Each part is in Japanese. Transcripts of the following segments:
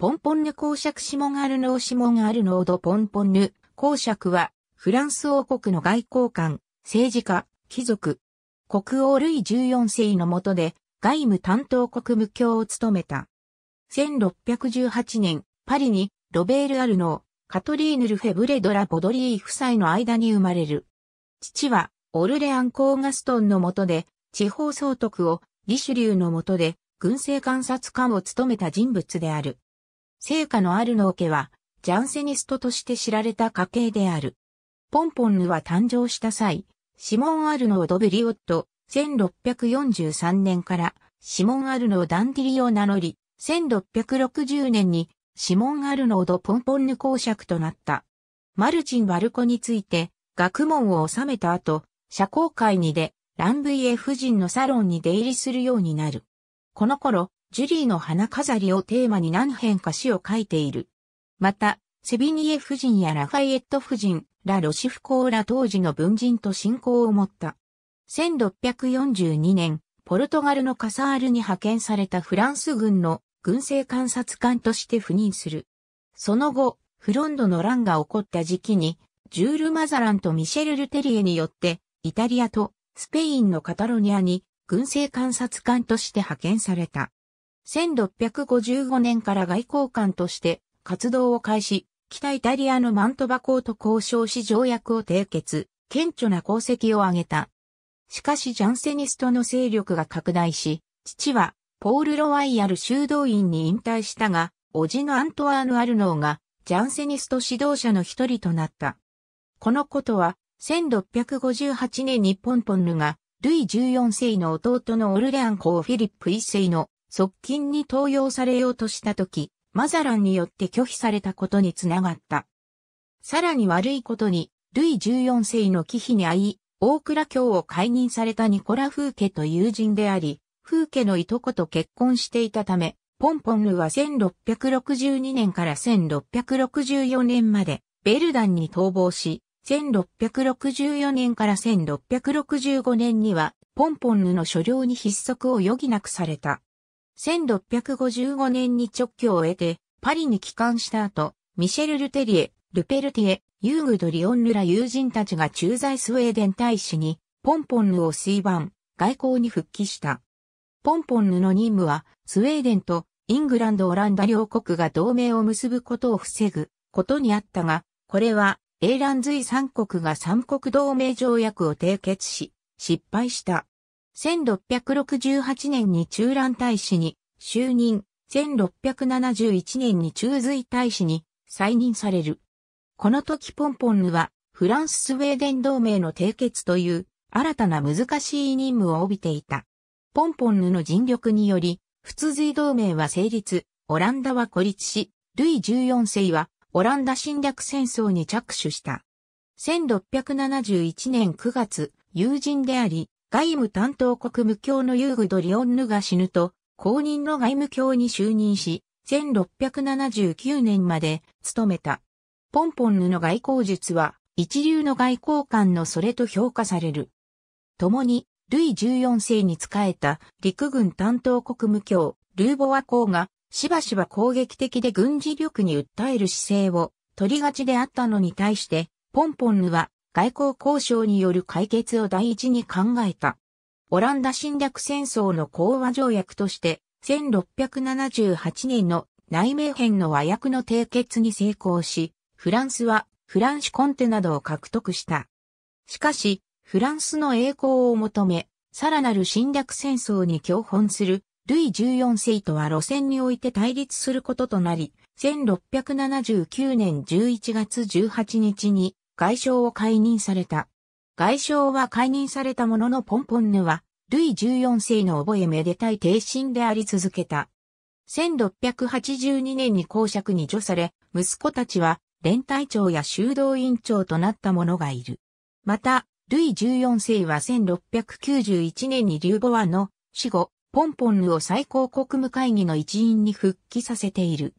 ポンポンヌ公爵シモガルノーシモガルノードポンポンヌ公爵は、フランス王国の外交官、政治家、貴族。国王ルイ14世の下で、外務担当国務卿を務めた。1618年、パリに、ロベール・アルノー、カトリーヌ・ルフェブレ・ドラ・ボドリー夫妻の間に生まれる。父は、オルレアン・コーガストンの下で、地方総督を、リシュリューの下で、軍政監察官を務めた人物である。成果のある農家は、ジャンセニストとして知られた家系である。ポンポンヌは誕生した際、シモン・アルノー・ド・ブリオット、1643年からシモン・アルノー・ダンディリを名乗り、1660年にシモン・アルノード・ポンポンヌ公爵となった。マルチン・ワルコについて学問を収めた後、社交会にで、ランイエ夫人のサロンに出入りするようになる。この頃、ジュリーの花飾りをテーマに何編か詩を書いている。また、セビニエ夫人やラファイエット夫人、ラ・ロシフコーラ当時の文人と信仰を持った。1642年、ポルトガルのカサールに派遣されたフランス軍の軍政観察官として赴任する。その後、フロンドの乱が起こった時期に、ジュール・マザランとミシェル・ルテリエによって、イタリアとスペインのカタロニアに軍政観察官として派遣された。1655年から外交官として活動を開始、北イタリアのマントバ港と交渉し条約を締結、顕著な功績を挙げた。しかしジャンセニストの勢力が拡大し、父はポール・ロワイヤル修道院に引退したが、叔父のアントワーヌ・アルノーがジャンセニスト指導者の一人となった。このことは、1658年にポンポンヌが、ルイ14世の弟のオルレアン公フィリップ1世の側近に登用されようとした時、マザランによって拒否されたことにつながった。さらに悪いことに、ルイ14世の忌避に遭い、大倉教を解任されたニコラ・フー家と友人であり、フー家のいとこと結婚していたため、ポンポンルは1662年から1664年まで、ベルダンに逃亡し、1664年から1665年には、ポンポンヌの所領に筆則を余儀なくされた。1655年に直居を得て、パリに帰還した後、ミシェル・ルテリエ、ルペルティエ、ユーグド・リオンルラ友人たちが駐在スウェーデン大使に、ポンポンヌを水盤、外交に復帰した。ポンポンヌの任務は、スウェーデンとイングランド・オランダ両国が同盟を結ぶことを防ぐことにあったが、これは、英蘭随三国が三国同盟条約を締結し、失敗した。1668年に中蘭大使に就任、1671年に中髄大使に再任される。この時ポンポンヌはフランススウェーデン同盟の締結という新たな難しい任務を帯びていた。ポンポンヌの尽力により、仏髄同盟は成立、オランダは孤立し、ルイ14世はオランダ侵略戦争に着手した。1671年9月、友人であり、外務担当国務卿のユーグド・リオンヌが死ぬと、公認の外務卿に就任し、1679年まで務めた。ポンポンヌの外交術は、一流の外交官のそれと評価される。共に、ルイ14世に仕えた陸軍担当国務卿、ルーボワ公が、しばしば攻撃的で軍事力に訴える姿勢を取りがちであったのに対して、ポンポンヌは外交交渉による解決を第一に考えた。オランダ侵略戦争の講和条約として、1678年の内名編の和訳の締結に成功し、フランスはフランシコンテなどを獲得した。しかし、フランスの栄光を求め、さらなる侵略戦争に共本する、ルイ14世とは路線において対立することとなり、1679年11月18日に外相を解任された。外相は解任されたもののポンポンヌは、ルイ14世の覚えめでたい帝臣であり続けた。1682年に公爵に除され、息子たちは連隊長や修道院長となった者がいる。また、ルイ14世は1691年にリューボワの死後、ポンポンヌを最高国務会議の一員に復帰させている。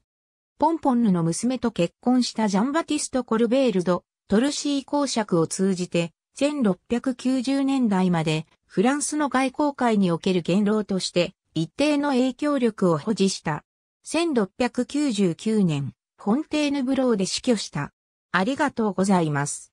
ポンポンヌの娘と結婚したジャンバティスト・コルベールド、トルシー公爵を通じて、1690年代までフランスの外交界における元老として一定の影響力を保持した。1699年、フォンテーヌブローで死去した。ありがとうございます。